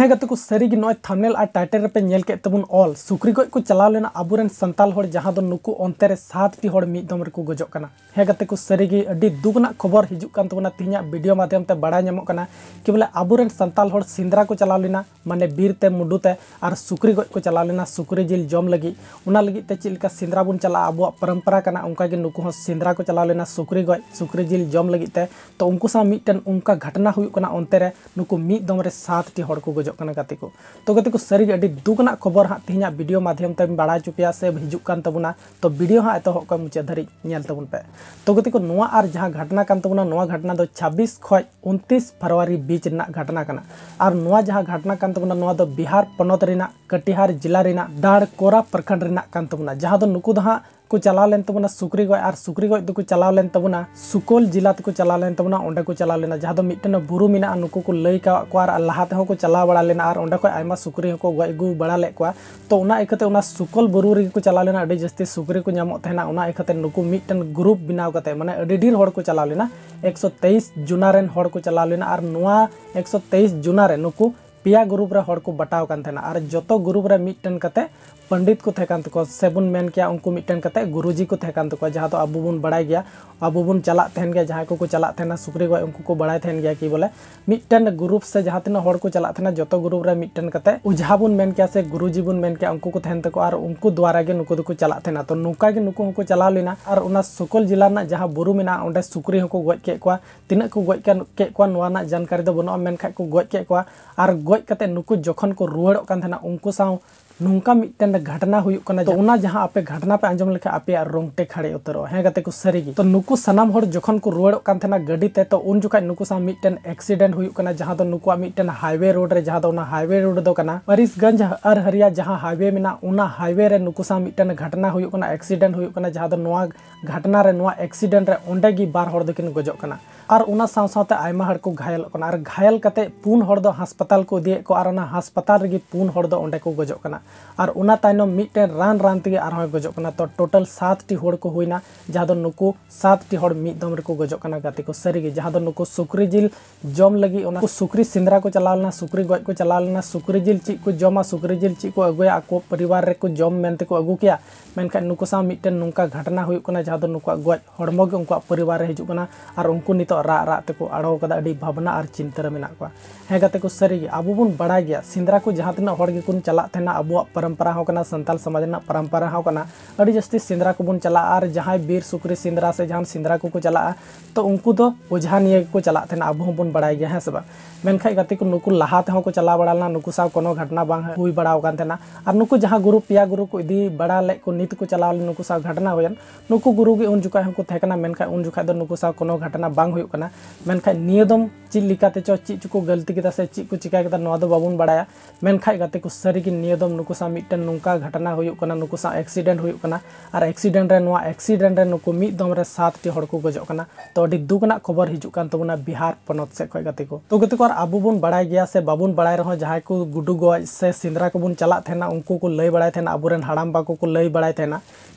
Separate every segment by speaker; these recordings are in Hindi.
Speaker 1: हाँ गुक सारी नए थामनेल और टाइटल रेल के तब ऑल सूक्री गज को चलावे अबरें सानल नुकू अंत सतटी मी दम को गजोगा हे गते सारी अभी दुखना खबर हजन तबना तीन भिडियो माध्यम से बड़ा नाम कि बोले अबरें सानल सिंद्रा को लेना माने बीरते मुडूते और सूक्री गज को चलाव लेना सूखी जिल जम लगे चलना सिंद्रा बन चला अब परम्परा उनका नुकू सिंद्रा को चलावे सूक्री गज सूक्री जिल जम लगे तो उनको सा घटना होते नुकू मी दम सतटी को गज ᱦᱤᱡᱩᱜ ᱠᱟᱱᱟ ᱜᱟᱛᱮ ᱠᱚ ᱛᱚ ᱜᱟᱛᱮ ᱠᱚ ᱥᱟᱹᱨᱤᱜᱮ ᱟᱹᱰᱤ ᱫᱩᱠ ᱨᱮᱱᱟᱜ ᱠᱷᱚᱵᱚᱨ ᱦᱟᱸᱜ ᱛᱮᱦᱮᱧᱟᱜ ᱵᱷᱤᱰᱤᱭᱳ ᱢᱟᱫᱽᱫᱷᱚᱢ ᱛᱮᱢ ᱵᱟᱲᱟᱭ ᱦᱚᱪᱚ ᱯᱮᱭᱟ ᱥᱮ ᱦᱤᱡᱩᱜ ᱠᱟᱱ ᱛᱟᱵᱚᱱᱟ ᱛᱚ ᱵᱷᱤᱰᱤᱭᱳ ᱦᱟᱸᱜ ᱮᱛᱚᱦᱚᱵ ᱠᱷᱚᱱ ᱢᱩᱪᱟᱹᱫ ᱫᱷᱟᱹᱨᱤᱡ ᱧᱮᱞ ᱛᱟᱵᱚᱱ ᱯᱮ ᱛᱚ ᱜᱟᱛᱮ ᱠᱚ ᱱᱚᱣᱟ ᱟᱨ ᱡᱟᱦᱟᱸ ᱜᱷᱚᱴᱚᱱᱟ ᱠᱟᱱ ᱛᱟᱵᱚᱱᱟ ᱱᱚᱣᱟ ᱜᱷᱚᱴᱚᱱᱟ ᱫᱚ 26 ᱠᱷᱚᱱ 29 ᱯᱷᱮᱵᱽᱨᱩᱣᱟᱨᱤ ᱵᱤᱪ ᱨᱮᱱᱟᱜ ᱜᱷᱚᱴᱚᱱᱟ ᱠᱟᱱᱟ ᱟᱨ ᱱᱚᱣᱟ ᱡᱟᱦᱟᱸ ᱜᱷᱚᱴᱚᱱᱟ ᱠᱟᱱ ᱛᱟᱵᱚᱱᱟ ᱱᱚᱣᱟ ᱫᱚ ᱵᱤᱦᱟᱨ ᱯᱚᱱᱚᱛ ᱨᱮᱱᱟᱜ ᱠᱟᱴᱤᱦᱟᱨ ᱡᱤᱞᱟ ᱨᱮᱱᱟᱜ ᱰᱟᱲ ᱠᱚᱨᱟ ᱯᱨᱚᱠᱷᱚᱸᱰ ᱨᱮᱱᱟᱜ ᱠᱟᱱ ᱛᱟᱵᱚᱱᱟ ᱡᱟᱦᱟᱸ ᱫᱚ ᱱᱩᱠᱩ ᱫᱚ ᱦᱟᱸᱜ को चलाव लेन सुक्री सुकरी गज और सुक्री गज तो चलाव लेन सुकोल जिला तक चलाव लेन तबना को चलाव लेना जहां मिट्टन बुरु मेना नुकु को लई को और लाहा ते चलाव बड़ा लेना और ओंडे को को गज अगू बड़ा ले तो उना एकते बुरु रेक को लेना जस्ती सुक्री को नामो तेना उना एकते ग्रुप बनाव कते मैं ढेर हड़ को चलाव लेना 123 जुना रेन हड़ को चलाव लेना और एक सौ तेईस रे नुकु पिया ग्रुप रे हड़ बटाव कन तेना और जतो ग्रुप रे पंडित को थेकान तक सेबन मेन के उनको मिट्टन कते गुरुजी को थेकान तक जहाँ तो अब बन बड़ा गया अब बन चला गया जहाँ को चला सुक्री गए उनको बड़ा थे कि बोले मिट्टन ग्रुप से जहाँ तीन तो हड़ को चला जो तो ग्रुप रे मिट्टन कते उजहा बन मन के से गुरुजी बन मन के उनको को थे तक तो और उनको द्वारा गे नुको दको चला तो नौका गे नुको चला लेना और उना सुकल जिला जहाँ बुरु मेना ओंडे सुकरी हको गज के तीन को गज के जानकारी तो बनो मन खाय को गज के और गज कते नुक जखन को रुवड़ो उनको साव ᱱᱚᱝᱠᱟ ᱢᱤᱫᱴᱮᱱ ᱜᱷᱚᱴᱱᱟ ᱦᱩᱭᱩᱜ ᱠᱟᱱᱟ ᱛᱚ ᱚᱱᱟ ᱡᱟᱦᱟᱸ ᱟᱯᱮ ᱜᱷᱚᱴᱱᱟ ᱯᱮ ᱟᱸᱡᱚᱢ ᱞᱮᱠᱷᱟᱱ ᱟᱯᱮᱭᱟᱜ ᱨᱚᱝᱴᱮ ᱠᱷᱟᱲᱮ ᱩᱛᱟᱹᱨᱚᱜᱼᱟ ᱦᱮᱸ ᱜᱟᱛᱮ ᱠᱚ ᱥᱟᱹᱨᱤᱜᱮ ᱛᱚ ᱱᱩᱠᱩ ᱥᱟᱱᱟᱢ ᱦᱚᱲ ᱡᱚᱠᱷᱚᱱ ᱠᱚ ᱨᱩᱣᱟᱹᱲᱚᱜ ᱠᱟᱱ ᱛᱟᱦᱮᱱᱟ ᱜᱟᱹᱰᱤ ᱛᱮ ᱛᱚ ᱩᱱ ᱡᱚᱠᱷᱚᱱ ᱱᱩᱠᱩ ᱥᱟᱶ ᱢᱤᱫᱴᱮᱱ ᱮᱠᱥᱤᱰᱮᱱᱴ ᱦᱩᱭᱩᱜ ᱠᱟᱱᱟ ᱡᱟᱦᱟᱸ ᱫᱚ ᱱᱩᱠᱩᱣᱟᱜ ᱢᱤᱫᱴᱮᱱ ᱦᱟᱭᱣᱮ ᱨᱳᱰ ᱨᱮ ᱡᱟᱦᱟᱸ ᱫᱚ ᱚᱱᱟ ᱦᱟᱭᱣᱮ ᱨᱳᱰ ᱫᱚ ᱠᱟᱱᱟ ᱯᱟᱨᱤᱥᱜᱚᱸᱡᱽ ᱟᱨ ᱦᱟᱨᱤᱭᱟ ᱡᱟᱦᱟᱸ ᱦᱟᱭᱣᱮ ᱢᱮᱱᱟᱜ ᱚᱱᱟ ᱦᱟᱭᱣᱮ ᱨᱮ ᱱᱩᱠᱩ ᱥᱟᱶ ᱢᱤᱫᱴᱮᱱ ᱜᱷᱚᱴᱱᱟ ᱦᱩᱭᱩᱜ ᱠᱟᱱᱟ ᱮᱠᱥᱤᱰᱮᱱᱴ ᱦᱩᱭᱩᱜ ᱠᱟᱱᱟ ᱡᱟᱦᱟᱸ ᱫᱚ ᱱᱚᱣᱟ ᱜᱷᱚᱴᱱᱟ ᱨᱮ ᱱᱚᱣᱟ ᱮᱠᱥᱤᱰᱮᱱᱴ ᱨᱮ ᱚᱸᱰᱮ ᱜᱮ ᱵᱟᱨ ᱦᱚᱲ ᱫᱚᱠᱤᱱ ᱜᱚᱡᱚᱜ ᱠᱟᱱᱟ और उना साथ साथ आयमा को घायल और घायल करते पुन हर को दिए को और उना हस्पताल रे पुन हर को गजना और उना रान रान ते और गजना तो टोटल सतटी टी को होना जहाँ नुक सतटी 7 दम रे गजना गति को सारी जहाँ नुक दो जिल जम लगी उना को को चला लेना सुकरी गज को चला लेना सुकरी जिल चीज को जमा सुकरी जिल चीज को अगुया आपको परिवार रे को जम मेनते को अगु किया मेनखा नुको सा मिटे नुका घटना होय करना जहां दो गज हड़मो उनको परिवार हजुना और उनको नितो रा रातको आड़ोक भावना और चिंतर मे हेगा सारी अब बन बड़ा गया को जहाँ तक चलना अब परम्परा हो साल समाज परम्परा होना जस्ती सिंद्रा को बन चलना जहाँ बीर सुक्री सिंद्रा से जहाँ सिंद्रा को चला तो उनको ओझा निये को चलना अब बन बड़ा हे हाँ से बा मनखे नुक लहाते को चला बड़ा नुक सा घटना बाई बड़ा और नुक जहाँ गुरु पे गुरु को इदी बड़ा लेकिन नीत को चलावे नुक घटना होन नुक गुरु उन जोखा उन जोखा तो नुक सा घटना बाई नियम चिका चो चि को गलती से चि को चिका बाबन बड़ा मनखाई को सारी नियम नुकसा नौका घटना होना नुकसा एक्सीडेंट होना और एक्सीडेंट एक्सीडेंट दम सात को गजोना तो दुखना खबर हजुना बिहार पनत सब को तो अब बन बड़ा गया से बाबन बड़ा रहा जहां को गुडू गज से सिंद्रा को बन चलना उनको लय बड़ा थे अब हड़ाम बाको को लय थे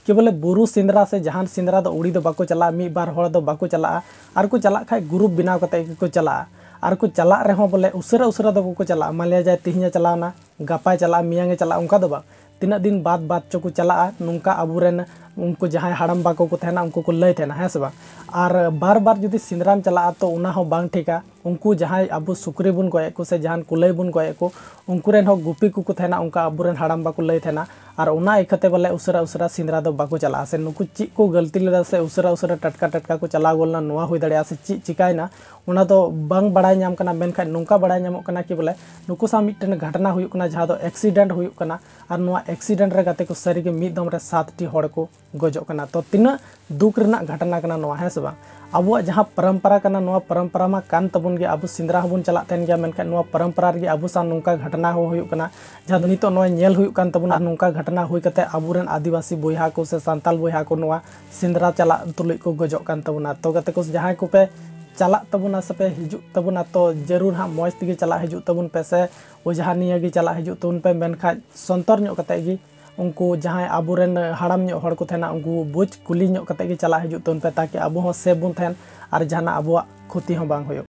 Speaker 1: कि बोले बुरु सिंदरा से जहां सिंदरा उड़ी बाको चला मी बार हो बाको चला और को चला खाए ग्रुप बनाव कर चला और को चला रहे बोले उसरा उसरा को चला मान लिया जाए तेहे चलावना गपाय चला मियांगे चला उनका तीना दिन बाद बाद चो को चला नुंका अबूरेन उनको जहाँ हाड़म बाको को तहना उनको को लय तहना है से बा और बार बार जो सिंद्राम चला तो उना हो बांग ठीका उनको जहाँ अब सुक्री बन गए को से जहाँ कुलई बन गए को उनको रेन हो गुपी को को तहना उनका अब रेन हाड़म बाको लय तहना और उना इकते बोले उसरा उसरा सिंद्रा दो बाको चला से नुकु ची को गलती लेदा से उसरा उसरा टटका टटका को चला गोलना नुआ हुई दड़िया से ची चिकायना उना तो बंग बड़ा नाम कना मेनखा नुका बड़ा नाम करना कि बोले नुकु सा मिटन घटना हुई कना जहाँ तो एक्सीडेंट हुई कना और नुआ एक्सीडेंट रे गते को सरी के मिदम रे सात टी हड़ को गजना तो तना दुख रना घटना करना हे सेवा अब जहाँ परम्परा करना परम्परा मा कान तबुन अब सिंद्रा बुन चलाक नुआ परम्परा अब नुका घटना होना जहाँ नित नल घटना हुई अब आदिवासी बहा को से सानल बहा को सिंद्रा चला तुलुज को गजन तबना तो गते जहाँ को पे चलाक तबना से पे हजना तो जरूर हाँ मज़ तक चला हजू पे से वो जहाँ नियेगी चला हजू पे मनखा सन्तर कत उनको जहाँ अब हड़म को उनको बुझ कुली चला हजू ताकि अब सेफ बन और जहाँ अब खुती